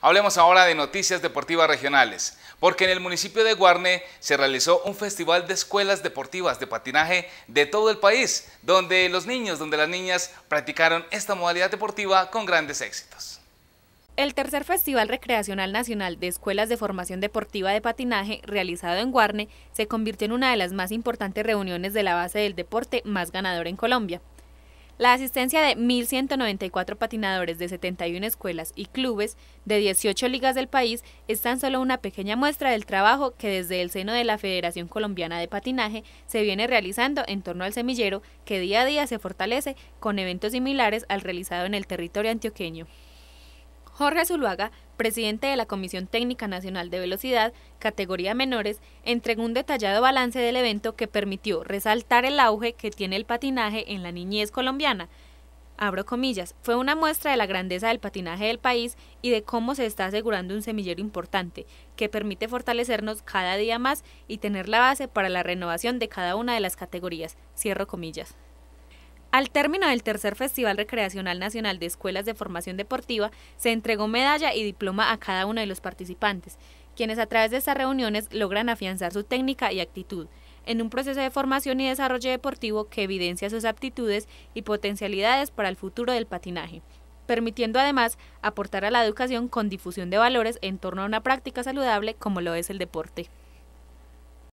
Hablemos ahora de noticias deportivas regionales, porque en el municipio de Guarne se realizó un festival de escuelas deportivas de patinaje de todo el país, donde los niños, donde las niñas practicaron esta modalidad deportiva con grandes éxitos. El tercer Festival Recreacional Nacional de Escuelas de Formación Deportiva de Patinaje, realizado en Guarne, se convirtió en una de las más importantes reuniones de la base del deporte más ganador en Colombia. La asistencia de 1.194 patinadores de 71 escuelas y clubes de 18 ligas del país es tan solo una pequeña muestra del trabajo que desde el seno de la Federación Colombiana de Patinaje se viene realizando en torno al semillero que día a día se fortalece con eventos similares al realizado en el territorio antioqueño. Jorge Zuluaga, presidente de la Comisión Técnica Nacional de Velocidad, categoría menores, entregó un detallado balance del evento que permitió resaltar el auge que tiene el patinaje en la niñez colombiana. Abro comillas, fue una muestra de la grandeza del patinaje del país y de cómo se está asegurando un semillero importante, que permite fortalecernos cada día más y tener la base para la renovación de cada una de las categorías. Cierro comillas. Al término del tercer Festival Recreacional Nacional de Escuelas de Formación Deportiva, se entregó medalla y diploma a cada uno de los participantes, quienes a través de estas reuniones logran afianzar su técnica y actitud en un proceso de formación y desarrollo deportivo que evidencia sus aptitudes y potencialidades para el futuro del patinaje, permitiendo además aportar a la educación con difusión de valores en torno a una práctica saludable como lo es el deporte.